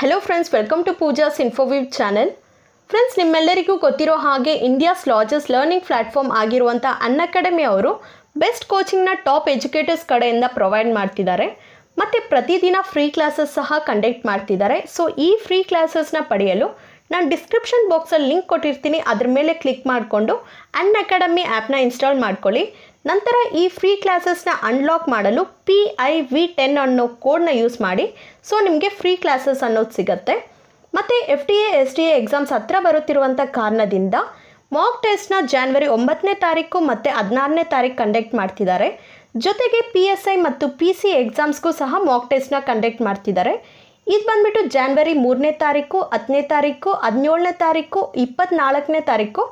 hello friends welcome to Pooja's ಇನ್ಫೋವಿವ್ channel friends ನಿಮ್ಮೆಲ್ಲರಿಗೂ ಗೊತ್ತಿರೋ ಹಾಗೆ ಇಂಡಿಯಾಸ್ ಲಾರ್ಜೆಸ್ಟ್ ಲರ್ನಿಂಗ್ ಪ್ಲಾಟ್ಫಾರ್ಮ್ ಆಗಿರುವಂಥ ಅನ್ ಅಕಾಡೆಮಿ ಅವರು ಬೆಸ್ಟ್ ಕೋಚಿಂಗ್ನ ಟಾಪ್ ಎಜುಕೇಟರ್ಸ್ ಕಡೆಯಿಂದ ಪ್ರೊವೈಡ್ ಮಾಡ್ತಿದ್ದಾರೆ ಮತ್ತು ಪ್ರತಿದಿನ ಫ್ರೀ ಕ್ಲಾಸಸ್ ಸಹ ಕಂಡಕ್ಟ್ ಮಾಡ್ತಿದ್ದಾರೆ ಸೊ ಈ ಫ್ರೀ ಕ್ಲಾಸಸ್ನ ಪಡೆಯಲು ನಾನು ಡಿಸ್ಕ್ರಿಪ್ಷನ್ ಬಾಕ್ಸಲ್ಲಿ ಲಿಂಕ್ ಕೊಟ್ಟಿರ್ತೀನಿ ಅದ್ರ ಮೇಲೆ ಕ್ಲಿಕ್ ಮಾಡಿಕೊಂಡು ಅನ್ ಅಕಾಡೆಮಿ ಆ್ಯಪ್ನ ಇನ್ಸ್ಟಾಲ್ ಮಾಡ್ಕೊಳ್ಳಿ ನಂತರ ಈ ಫ್ರೀ ಕ್ಲಾಸಸ್ನ ಅನ್ಲಾಕ್ ಮಾಡಲು ಪಿ ಐ ವಿ ಟೆನ್ ಅನ್ನೋ ಕೋಡ್ನ ಯೂಸ್ ಮಾಡಿ ಸೊ ನಿಮಗೆ ಫ್ರೀ ಕ್ಲಾಸಸ್ ಅನ್ನೋದು ಸಿಗುತ್ತೆ ಮತ್ತು F D A S D A exams ಹತ್ತಿರ ಬರುತ್ತಿರುವಂಥ ಕಾರಣದಿಂದ ಮಾಕ್ ಟೆಸ್ಟ್ನ ಜಾನ್ವರಿ ಒಂಬತ್ತನೇ ತಾರೀಕು ಮತ್ತು ಹದಿನಾರನೇ ತಾರೀಕು ಕಂಡಕ್ಟ್ ಮಾಡ್ತಿದ್ದಾರೆ ಜೊತೆಗೆ ಪಿ ಎಸ್ ಐ ಮತ್ತು ಪಿ ಸಿ ಎಕ್ಸಾಮ್ಸ್ಗೂ ಸಹ ಮಾಕ್ ಟೆಸ್ಟ್ನ ಕಂಡಕ್ಟ್ ಮಾಡ್ತಿದ್ದಾರೆ ಇದು ಬಂದ್ಬಿಟ್ಟು ಜಾನ್ವರಿ ಮೂರನೇ ತಾರೀಕು ಹತ್ತನೇ ತಾರೀಕು ಹದಿನೇಳನೇ ತಾರೀಕು ಇಪ್ಪತ್ತ್ನಾಲ್ಕನೇ ತಾರೀಕು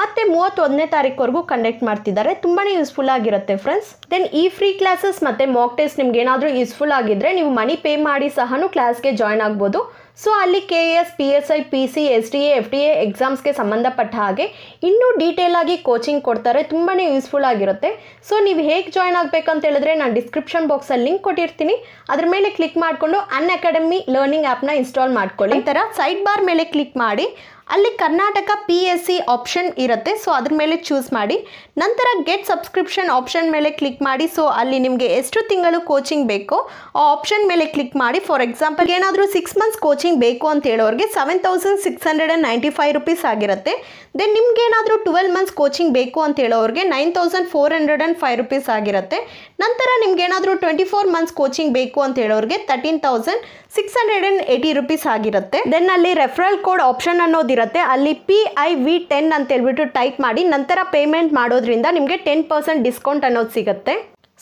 ಮತ್ತು ಮೂವತ್ತೊಂದನೇ ತಾರೀಕುವರೆಗೂ ಕಂಡಕ್ಟ್ ಮಾಡ್ತಿದ್ದಾರೆ ತುಂಬಾ ಯೂಸ್ಫುಲ್ ಆಗಿರುತ್ತೆ ಫ್ರೆಂಡ್ಸ್ ದೆನ್ ಈ ಫ್ರೀ ಕ್ಲಾಸಸ್ ಮತ್ತು ಮಾಕ್ ಟೆಸ್ಟ್ ನಿಮ್ಗೆ ಏನಾದರೂ ಯೂಸ್ಫುಲ್ ಆಗಿದ್ರೆ ನೀವು ಮನಿ ಪೇ ಮಾಡಿ ಸಹ ಕ್ಲಾಸ್ಗೆ ಜಾಯ್ನ್ ಆಗ್ಬೋದು ಸೊ ಅಲ್ಲಿ K A S P S I P C S D A F T A ಎಕ್ಸಾಮ್ಸ್ಗೆ ಸಂಬಂಧಪಟ್ಟ ಹಾಗೆ ಇನ್ನೂ ಡೀಟೇಲ್ ಆಗಿ ಕೋಚಿಂಗ್ ಕೊಡ್ತಾರೆ ತುಂಬಾ ಯೂಸ್ಫುಲ್ ಆಗಿರುತ್ತೆ ಸೊ ನೀವು ಹೇಗೆ ಜಾಯ್ನ್ ಆಗಬೇಕಂತ ಹೇಳಿದ್ರೆ ನಾನು ಡಿಸ್ಕ್ರಿಪ್ಷನ್ ಬಾಕ್ಸಲ್ಲಿ ಲಿಂಕ್ ಕೊಟ್ಟಿರ್ತೀನಿ ಅದ್ರ ಮೇಲೆ ಕ್ಲಿಕ್ ಮಾಡಿಕೊಂಡು ಅನ್ ಅಕಾಡೆಮಿ ಲರ್ನಿಂಗ್ ಆ್ಯಪ್ನ ಇನ್ಸ್ಟಾಲ್ ಮಾಡ್ಕೊಳ್ಳಿ ಈ ಥರ ಸೈಡ್ ಬಾರ್ ಮೇಲೆ ಕ್ಲಿಕ್ ಮಾಡಿ ಅಲ್ಲಿ Karnataka P S C option ಇರುತ್ತೆ ಸೊ ಅದ್ರ ಮೇಲೆ ಚೂಸ್ ಮಾಡಿ ನಂತರ ಗೆಟ್ ಸಬ್ಸ್ಕ್ರಿಪ್ಷನ್ ಆಪ್ಷನ್ ಮೇಲೆ ಕ್ಲಿಕ್ ಮಾಡಿ ಸೊ ಅಲ್ಲಿ ನಿಮಗೆ ಎಷ್ಟು ತಿಂಗಳು ಕೋಚಿಂಗ್ ಬೇಕೋ ಆ ಆಪ್ಷನ್ ಮೇಲೆ ಕ್ಲಿಕ್ ಮಾಡಿ ಫಾರ್ ಎಕ್ಸಾಂಪಲ್ ಏನಾದರೂ ಸಿಕ್ಸ್ ಮಂತ್ಸ್ ಕೋಚಿಂಗ್ ಬೇಕು ಅಂತ ಹೇಳೋರಿಗೆ seven thousand six hundred and ninety five rupees ಆಗಿರುತ್ತೆ ದೆನ್ ಏನಾದರೂ ಟ್ವೆಲ್ ಮಂತ್ಸ್ ಕೋಚಿಂಗ್ ಬೇಕು ಅಂತ ಹೇಳೋರಿಗೆ nine thousand four hundred and five rupees ಆಗಿರುತ್ತೆ ನಂತರ ನಿಮ್ಗೇನಾದರೂ ಟ್ವೆಂಟಿ ಫೋರ್ ಮಂತ್ಸ್ ಕೋಚಿಂಗ್ ಬೇಕು ಅಂತ ಹೇಳೋರಿಗೆ thirteen thousand six hundred and eighty rupees ಆಗಿರುತ್ತೆ ದೆನ್ ಅಲ್ಲಿ ರೆಫರಲ್ ಕೋಡ್ ಆಪ್ಷನ್ ಅನ್ನೋದು ಇರುತ್ತೆ ಅಲ್ಲಿ ಪಿ ಐ ವಿ ಟೆನ್ ಅಂತ ಹೇಳ್ಬಿಟ್ಟು ಟೈಪ್ ಮಾಡಿ ನಂತರ ಪೇಮೆಂಟ್ ಮಾಡೋದ್ರಿಂದ ನಿಮಗೆ ಟೆನ್ ಪರ್ಸೆಂಟ್ ಡಿಸ್ಕೌಂಟ್ ಅನ್ನೋದು ಸಿಗುತ್ತೆ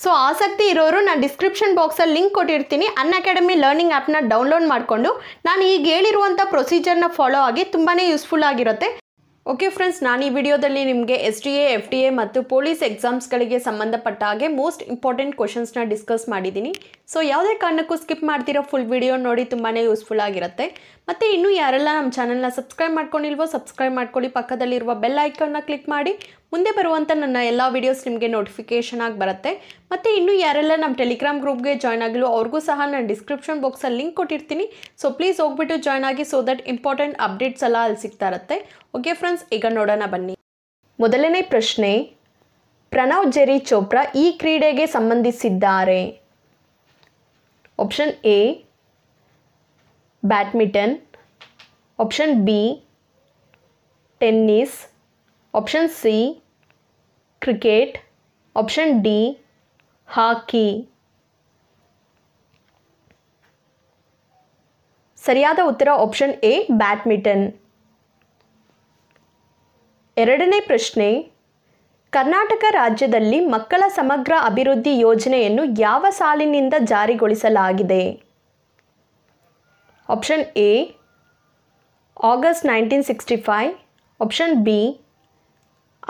ಸೊ ಆಸಕ್ತಿ ಇರೋರು ನಾನು ಡಿಸ್ಕ್ರಿಪ್ಷನ್ ಬಾಕ್ಸಲ್ಲಿ ಲಿಂಕ್ ಕೊಟ್ಟಿರ್ತೀನಿ ಅನ್ ಅಕಾಡೆಮಿ ಲರ್ನಿಂಗ್ ಆ್ಯಪ್ನ ಡೌನ್ಲೋಡ್ ಮಾಡಿಕೊಂಡು ನಾನು ಈಗ ಹೇಳಿರುವಂಥ ಪ್ರೊಸೀಜರ್ನ ಫಾಲೋ ಆಗಿ ತುಂಬಾ ಯೂಸ್ಫುಲ್ ಆಗಿರುತ್ತೆ ಓಕೆ ಫ್ರೆಂಡ್ಸ್ ನಾನು ಈ ವಿಡಿಯೋದಲ್ಲಿ ನಿಮಗೆ S D A F D A ಮತ್ತು ಪೊಲೀಸ್ ಎಕ್ಸಾಮ್ಸ್ಗಳಿಗೆ ಸಂಬಂಧಪಟ್ಟ ಹಾಗೆ ಮೋಸ್ಟ್ ಇಂಪಾರ್ಟೆಂಟ್ ಕ್ವಶನ್ಸ್ನ ಡಿಸ್ಕಸ್ ಮಾಡಿದ್ದೀನಿ ಸೊ ಯಾವುದೇ ಕಾರಣಕ್ಕೂ ಸ್ಕಿಪ್ ಮಾಡ್ತಿರೋ ಫುಲ್ ವಿಡಿಯೋ ನೋಡಿ ತುಂಬಾ ಯೂಸ್ಫುಲ್ ಆಗಿರುತ್ತೆ ಮತ್ತು ಇನ್ನೂ ಯಾರೆಲ್ಲ ನಮ್ಮ ಚಾನಲ್ನ ಸಬ್ಸ್ಕ್ರೈಬ್ ಮಾಡ್ಕೊಂಡಿಲ್ವೋ ಸಬ್ಸ್ಕ್ರೈಬ್ ಮಾಡ್ಕೊಳ್ಳಿ ಪಕ್ಕದಲ್ಲಿರುವ ಬೆಲ್ ಐಕನ್ನ ಕ್ಲಿಕ್ ಮಾಡಿ ಮುಂದೆ ಬರುವಂಥ ನನ್ನ ಎಲ್ಲ ವೀಡಿಯೋಸ್ ನಿಮಗೆ ನೋಟಿಫಿಕೇಷನ್ ಆಗಿ ಬರುತ್ತೆ ಮತ್ತು ಇನ್ನೂ ಯಾರೆಲ್ಲ ನಮ್ಮ ಟೆಲಿಗ್ರಾಮ್ ಗ್ರೂಪ್ಗೆ ಜಾಯ್ನ್ ಆಗಿಲ್ಲ ಅವ್ರಿಗೂ ಸಹ ನಾನು ಡಿಸ್ಕ್ರಿಪ್ಷನ್ ಬಾಕ್ಸಲ್ಲಿ ಲಿಂಕ್ ಕೊಟ್ಟಿರ್ತೀನಿ ಸೊ ಪ್ಲೀಸ್ ಹೋಗ್ಬಿಟ್ಟು ಜಾಯ್ನ್ ಆಗಿ ಸೊ ದಟ್ ಇಂಪಾರ್ಟೆಂಟ್ ಅಪ್ಡೇಟ್ಸ್ ಎಲ್ಲ ಅಲ್ಲಿ ಸಿಗ್ತಾ ಇರುತ್ತೆ ಓಕೆ ಫ್ರೆಂಡ್ಸ್ ಈಗ ನೋಡೋಣ ಬನ್ನಿ ಮೊದಲನೇ ಪ್ರಶ್ನೆ ಪ್ರಣವ್ ಜೆರಿ ಚೋಪ್ರಾ ಈ ಕ್ರೀಡೆಗೆ ಸಂಬಂಧಿಸಿದ್ದಾರೆ option A badminton option B tennis option C cricket option D hockey ಸರಿಯಾದ ಉತ್ತರ ಆಪ್ಷನ್ ಎ ಬ್ಯಾಡ್ಮಿಂಟನ್ ಎರಡನೇ ಪ್ರಶ್ನೆ ಕರ್ನಾಟಕ ರಾಜ್ಯದಲ್ಲಿ ಮಕ್ಕಳ ಸಮಗ್ರ ಅಭಿವೃದ್ಧಿ ಯೋಜನೆಯನ್ನು ಯಾವ ಸಾಲಿನಿಂದ ಜಾರಿಗೊಳಿಸಲಾಗಿದೆ option A August nineteen sixty five option B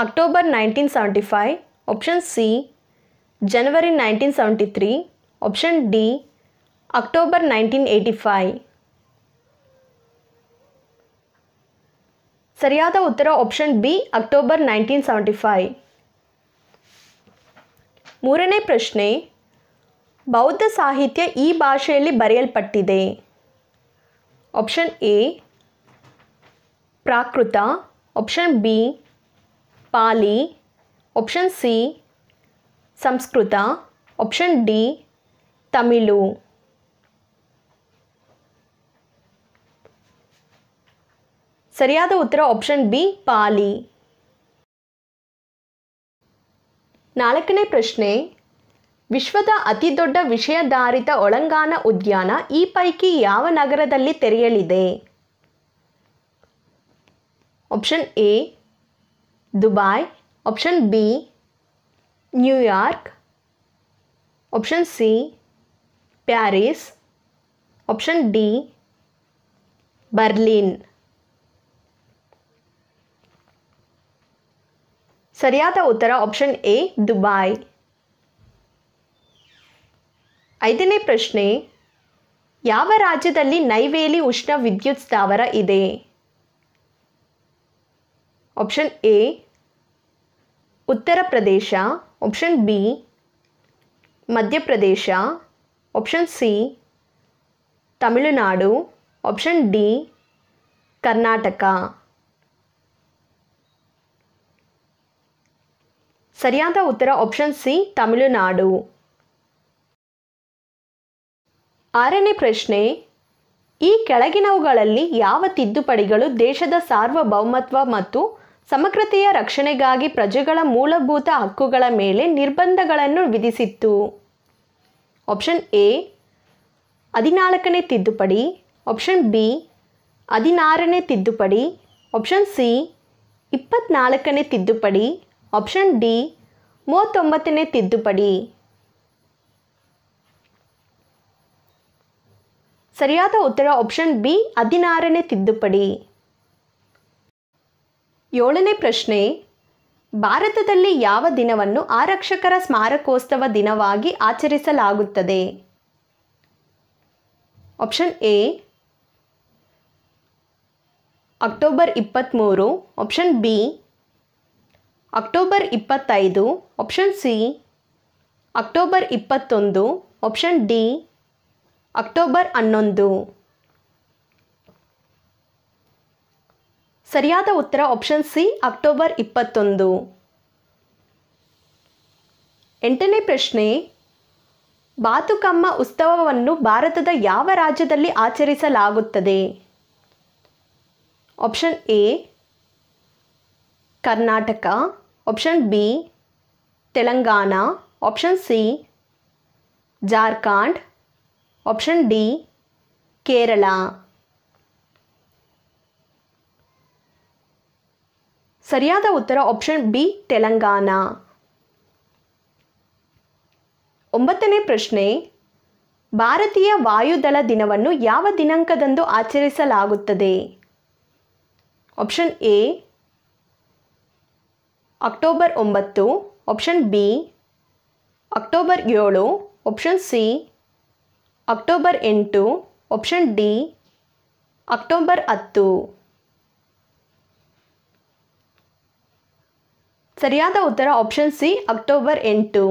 October nineteen seventy five option C January nineteen seventy three option D October nineteen eighty five ಸರಿಯಾದ ಉತ್ತರ option B October nineteen seventy five ಮೂರನೇ ಪ್ರಶ್ನೆ ಬೌದ್ಧ ಸಾಹಿತ್ಯ ಈ ಭಾಷೆಯಲ್ಲಿ ಬರೆಯಲ್ಪಟ್ಟಿದೆ option A Prakrit option B Pali option C Sanskrit option D Tamil ಸರಿಯಾದ ಉತ್ತರ ಆಪ್ಷನ್ ಬಿ ಪಾಲಿ ನಾಲ್ಕನೇ ಪ್ರಶ್ನೆ ವಿಶ್ವದ ಅತಿದೊಡ್ಡ ವಿಷಯಧಾರಿತ ಒಳಂಗಾನ ಉದ್ಯಾನ ಈ ಪೈಕಿ ಯಾವ ನಗರದಲ್ಲಿ ತೆರೆಯಲಿದೆ option A Dubai option B New York option C Paris option D Berlin ಸರಿಯಾದ ಉತ್ತರ ಆಪ್ಷನ್ ಎ ದುಬಾಯ್ ಐದನೇ ಪ್ರಶ್ನೆ ಯಾವ ರಾಜ್ಯದಲ್ಲಿ ನೈವೇಲಿ ಉಷ್ಣ ವಿದ್ಯುತ್ ಸ್ಥಾವರ ಇದೆ option A Uttar Pradesh option B Madhya Pradesh option C Tamil Nadu option D Karnataka ಸರಿಯಾದ ಉತ್ತರ ಆಪ್ಷನ್ ಸಿ ತಮಿಳುನಾಡು ಆರನೇ ಪ್ರಶ್ನೆ ಈ ಕೆಳಗಿನವುಗಳಲ್ಲಿ ಯಾವ ತಿದ್ದುಪಡಿಗಳು ದೇಶದ ಸಾರ್ವಭೌಮತ್ವ ಮತ್ತು ಸಮಗ್ರತೆಯ ರಕ್ಷಣೆಗಾಗಿ ಪ್ರಜೆಗಳ ಮೂಲಭೂತ ಹಕ್ಕುಗಳ ಮೇಲೆ ನಿರ್ಬಂಧಗಳನ್ನು ವಿಧಿಸಿತ್ತು ಆಪ್ಷನ್ ಎ ಹದಿನಾಲ್ಕನೇ ತಿದ್ದುಪಡಿ ಆಪ್ಷನ್ ಬಿ ಹದಿನಾರನೇ ತಿದ್ದುಪಡಿ ಆಪ್ಷನ್ ಸಿ ಇಪ್ಪತ್ನಾಲ್ಕನೇ ತಿದ್ದುಪಡಿ ಆಪ್ಷನ್ ಡಿ ಮೂವತ್ತೊಂಬತ್ತನೇ ತಿದ್ದುಪಡಿ ಸರಿಯಾದ ಉತ್ತರ ಆಪ್ಷನ್ ಬಿ ಹದಿನಾರನೇ ತಿದ್ದುಪಡಿ ಏಳನೇ ಪ್ರಶ್ನೆ ಭಾರತದಲ್ಲಿ ಯಾವ ದಿನವನ್ನು ಆರಕ್ಷಕರ ಸ್ಮಾರಕೋತ್ಸವ ದಿನವಾಗಿ ಆಚರಿಸಲಾಗುತ್ತದೆ ಆಪ್ಷನ್ ಎ ಅಕ್ಟೋಬರ್ ಇಪ್ಪತ್ತ್ಮೂರು ಆಪ್ಷನ್ ಬಿ ಅಕ್ಟೋಬರ್ ಇಪ್ಪತ್ತೈದು ಆಪ್ಷನ್ ಸಿ ಅಕ್ಟೋಬರ್ ಇಪ್ಪತ್ತೊಂದು ಆಪ್ಷನ್ ಡಿ ಅಕ್ಟೋಬರ್ ಹನ್ನೊಂದು ಸರಿಯಾದ ಉತ್ತರ ಆಪ್ಷನ್ ಸಿ ಅಕ್ಟೋಬರ್ ಇಪ್ಪತ್ತೊಂದು ಎಂಟನೇ ಪ್ರಶ್ನೆ ಬಾತುಕಮ್ಮ ಉತ್ಸವವನ್ನು ಭಾರತದ ಯಾವ ರಾಜ್ಯದಲ್ಲಿ ಆಚರಿಸಲಾಗುತ್ತದೆ option A Karnataka option B Telangana option C Jharkhand option D Kerala ಸರಿಯಾದ ಉತ್ತರ ಆಪ್ಷನ್ ಬಿ ತೆಲಂಗಾಣ ಒಂಬತ್ತನೇ ಪ್ರಶ್ನೆ ಭಾರತೀಯ ವಾಯುದಳ ದಿನವನ್ನು ಯಾವ ದಿನಾಂಕದಂದು ಆಚರಿಸಲಾಗುತ್ತದೆ ಆಪ್ಷನ್ ಎ ಅಕ್ಟೋಬರ್ ಒಂಬತ್ತು ಆಪ್ಷನ್ ಬಿ ಅಕ್ಟೋಬರ್ ಏಳು ಆಪ್ಷನ್ ಸಿ ಅಕ್ಟೋಬರ್ ಎಂಟು ಆಪ್ಷನ್ ಡಿ ಅಕ್ಟೋಬರ್ ಹತ್ತು ಸರಿಯಾದ ಉತ್ತರ ಆಪ್ಷನ್ ಸಿ ಅಕ್ಟೋಬರ್ ಎಂಟು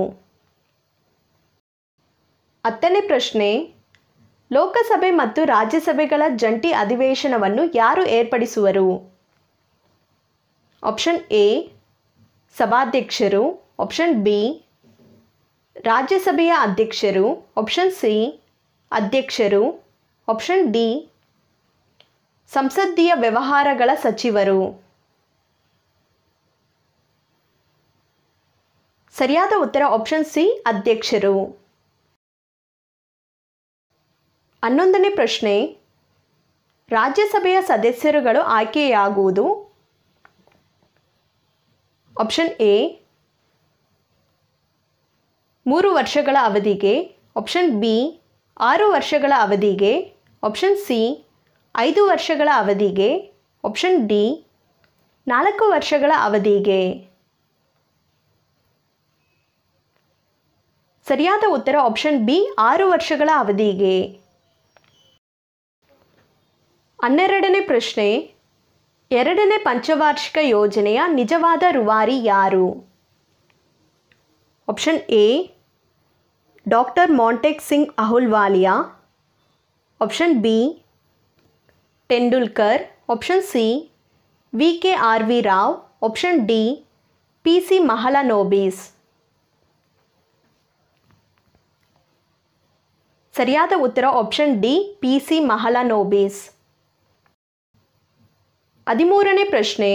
ಹತ್ತನೇ ಪ್ರಶ್ನೆ ಲೋಕಸಭೆ ಮತ್ತು ರಾಜ್ಯಸಭೆಗಳ ಜಂಟಿ ಅಧಿವೇಶನವನ್ನು ಯಾರು ಏರ್ಪಡಿಸುವರು ಆಪ್ಷನ್ ಎ ಸಭಾಧ್ಯಕ್ಷರು ಆಪ್ಷನ್ ಬಿ ರಾಜ್ಯಸಭೆಯ ಅಧ್ಯಕ್ಷರು ಆಪ್ಷನ್ ಸಿ ಅಧ್ಯಕ್ಷರು ಆಪ್ಷನ್ ಡಿ ಸಂಸದೀಯ ವ್ಯವಹಾರಗಳ ಸಚಿವರು ಸರಿಯಾದ ಉತ್ತರ ಆಪ್ಷನ್ ಸಿ ಅಧ್ಯಕ್ಷರು ಹನ್ನೊಂದನೇ ಪ್ರಶ್ನೆ ರಾಜ್ಯಸಭೆಯ ಸದಸ್ಯರುಗಳು ಆಯ್ಕೆಯಾಗುವುದು ಆಪ್ಷನ್ ಎ ಮೂರು ವರ್ಷಗಳ ಅವಧಿಗೆ ಆಪ್ಷನ್ ಬಿ ಆರು ವರ್ಷಗಳ ಅವಧಿಗೆ ಆಪ್ಷನ್ ಸಿ ಐದು ವರ್ಷಗಳ ಅವಧಿಗೆ ಆಪ್ಷನ್ ಡಿ ನಾಲ್ಕು ವರ್ಷಗಳ ಅವಧಿಗೆ ಸರಿಯಾದ ಉತ್ತರ ಆಪ್ಷನ್ ಬಿ ಆರು ವರ್ಷಗಳ ಅವಧಿಗೆ ಹನ್ನೆರಡನೇ ಪ್ರಶ್ನೆ ಎರಡನೇ ಪಂಚವಾರ್ಷಿಕ ಯೋಜನೆಯ ನಿಜವಾದ ರುವಾರಿ ಯಾರು option A doctor Montek Singh Ahluwalia option B Tendulkar option C V K R V Rao option D P C Mahalanobis ಸರಿಯಾದ ಉತ್ತರ option D P C Mahalanobis ಹದಿಮೂರನೇ ಪ್ರಶ್ನೆ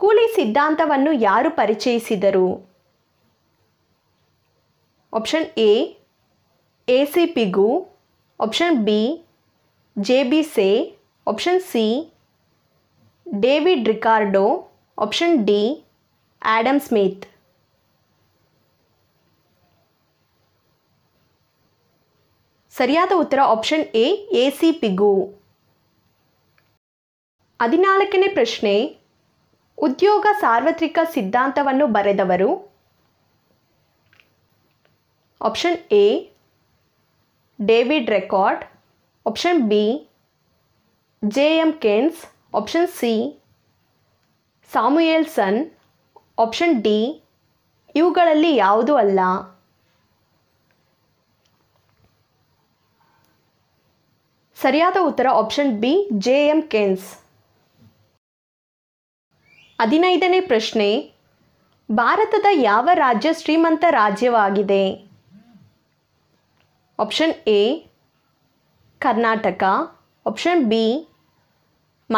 ಕೂಲಿ ಸಿದ್ಧಾಂತವನ್ನು ಯಾರು ಪರಿಚಯಿಸಿದರು option A A C Pigou option B J B Say option C David Ricardo option D Adam Smith ಸರಿಯಾದ ಉತ್ತರ option A A C Pigou ಹದಿನಾಲ್ಕನೇ ಪ್ರಶ್ನೆ ಉದ್ಯೋಗ ಸಾರ್ವತ್ರಿಕ ಸಿದ್ಧಾಂತವನ್ನು ಬರೆದವರು option A David Ricardo option B J M Keynes option C Samuelson option D ಇವುಗಳಲ್ಲಿ ಯಾವುದೂ ಅಲ್ಲ ಸರಿಯಾದ ಉತ್ತರ option B J M Keynes ಹದಿನೈದನೇ ಪ್ರಶ್ನೆ ಭಾರತದ ಯಾವ ರಾಜ್ಯ ಶ್ರೀಮಂತ ರಾಜ್ಯವಾಗಿದೆ option A Karnataka option B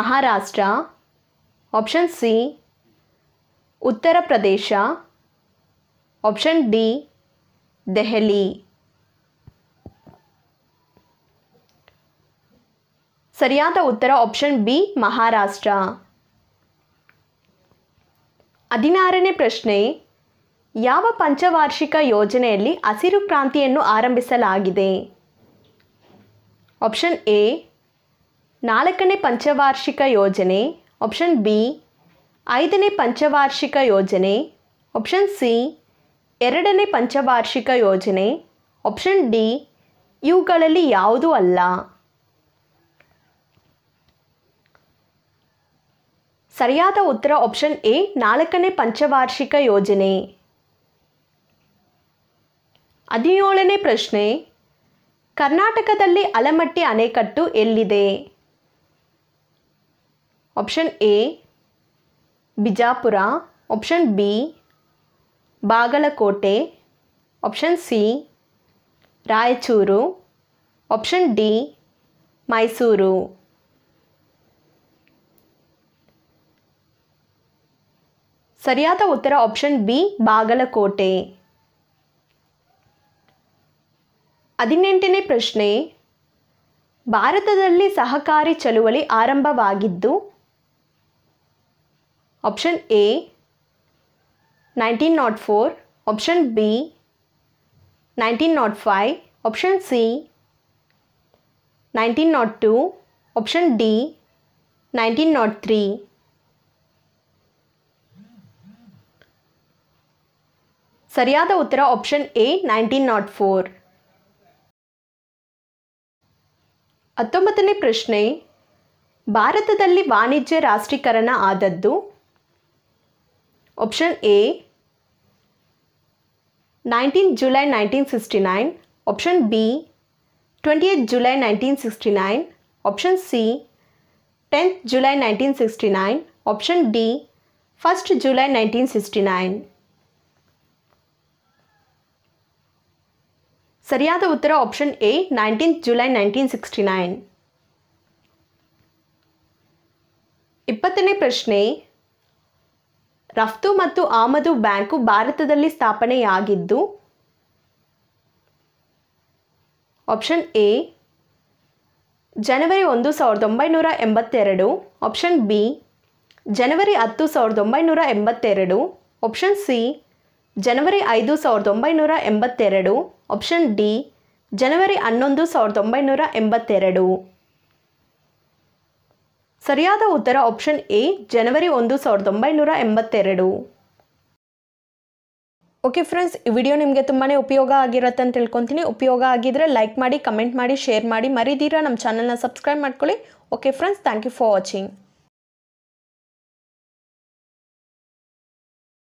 Maharashtra option C Uttar Pradesh option D Delhi ಸರಿಯಾದ ಉತ್ತರ ಆಪ್ಷನ್ ಬಿ ಮಹಾರಾಷ್ಟ್ರ ಹದಿನಾರನೇ ಪ್ರಶ್ನೆ ಯಾವ ಪಂಚವಾರ್ಷಿಕ ಯೋಜನೆಯಲ್ಲಿ ಹಸಿರು ಕ್ರಾಂತಿಯನ್ನು ಆರಂಭಿಸಲಾಗಿದೆ ಆಪ್ಷನ್ ಎ ನಾಲ್ಕನೇ ಪಂಚವಾರ್ಷಿಕ ಯೋಜನೆ ಆಪ್ಷನ್ ಬಿ ಐದನೇ ಪಂಚವಾರ್ಷಿಕ ಯೋಜನೆ ಆಪ್ಷನ್ ಸಿ ಎರಡನೇ ಪಂಚವಾರ್ಷಿಕ ಯೋಜನೆ ಆಪ್ಷನ್ ಡಿ ಇವುಗಳಲ್ಲಿ ಯಾವುದೂ ಅಲ್ಲ ಸರಿಯಾದ ಉತ್ತರ ಆಪ್ಷನ್ ಎ ನಾಲ್ಕನೇ ಪಂಚವಾರ್ಷಿಕ ಯೋಜನೆ ಹದಿನೇಳನೇ ಪ್ರಶ್ನೆ ಕರ್ನಾಟಕದಲ್ಲಿ ಅಲಮಟ್ಟಿ ಅಣೆಕಟ್ಟು ಎಲ್ಲಿದೆ option A Bijapur option B Bagalkote option C Raichur option D Mysuru ಸರಿಯಾದ ಉತ್ತರ ಆಪ್ಷನ್ ಬಿ ಬಾಗಲಕೋಟೆ ಹದಿನೆಂಟನೇ ಪ್ರಶ್ನೆ ಭಾರತದಲ್ಲಿ ಸಹಕಾರಿ ಚಳುವಳಿ ಆರಂಭವಾಗಿದ್ದು option A nineteen nought four option B nineteen nought five option C nineteen nought two option D nineteen nought three ಸರಿಯಾದ ಉತ್ತರ option A nineteen nought four ಹತ್ತೊಂಬತ್ತನೇ ಪ್ರಶ್ನೆ ಭಾರತದಲ್ಲಿ ವಾಣಿಜ್ಯ ರಾಷ್ಟ್ರೀಕರಣ ಆದದ್ದು option A nineteen July nineteen sixty nine option B twenty eight July nineteen sixty nine option C tenth July nineteen sixty nine option D first July nineteen sixty nine ಸರಿಯಾದ ಉತ್ತರ option A nineteenth July nineteen sixty nine ಇಪ್ಪತ್ತನೇ ಪ್ರಶ್ನೆ ರಫ್ತು ಮತ್ತು ಆಮದು bank ಭಾರತದಲ್ಲಿ ಸ್ಥಾಪನೆಯಾಗಿದ್ದು option A ಜನವರಿ ಒಂದು ಸಾವಿರದ ಒಂಬೈನೂರ ಎಂಬತ್ತೆರಡು ಆಪ್ಷನ್ ಬಿ ಜನವರಿ ಹತ್ತು ಸಾವಿರದ ಒಂಬೈನೂರ ಎಂಬತ್ತೆರಡು ಆಪ್ಷನ್ ಸಿ ಜನವರಿ ಐದು ಸಾವಿರದ ಒಂಬೈನೂರ ಎಂಬತ್ತೆರಡು ಆಪ್ಷನ್ ಡಿ ಜನವರಿ ಹನ್ನೊಂದು ಸಾವಿರದ ಒಂಬೈನೂರ ಎಂಬತ್ತೆರಡು ಸರಿಯಾದ ಉತ್ತರ ಆಪ್ಷನ್ ಎ ಜನವರಿ ಒಂದು ಸಾವಿರದ ಒಂಬೈನೂರ ಎಂಬತ್ತೆರಡು ಓಕೆ ಫ್ರೆಂಡ್ಸ್ ಈ ವಿಡಿಯೋ ನಿಮಗೆ ತುಂಬಾ ಉಪಯೋಗ ಆಗಿರುತ್ತೆ ಅಂತ ತಿಳ್ಕೊತೀನಿ ಉಪಯೋಗ ಆಗಿದ್ದರೆ ಲೈಕ್ ಮಾಡಿ ಕಮೆಂಟ್ ಮಾಡಿ ಶೇರ್ ಮಾಡಿ ಮರಿದೀರಾ ನಮ್ಮ ಚಾನಲ್ನ ಸಬ್ಸ್ಕ್ರೈಬ್ ಮಾಡ್ಕೊಳ್ಳಿ okay friends thank you for watching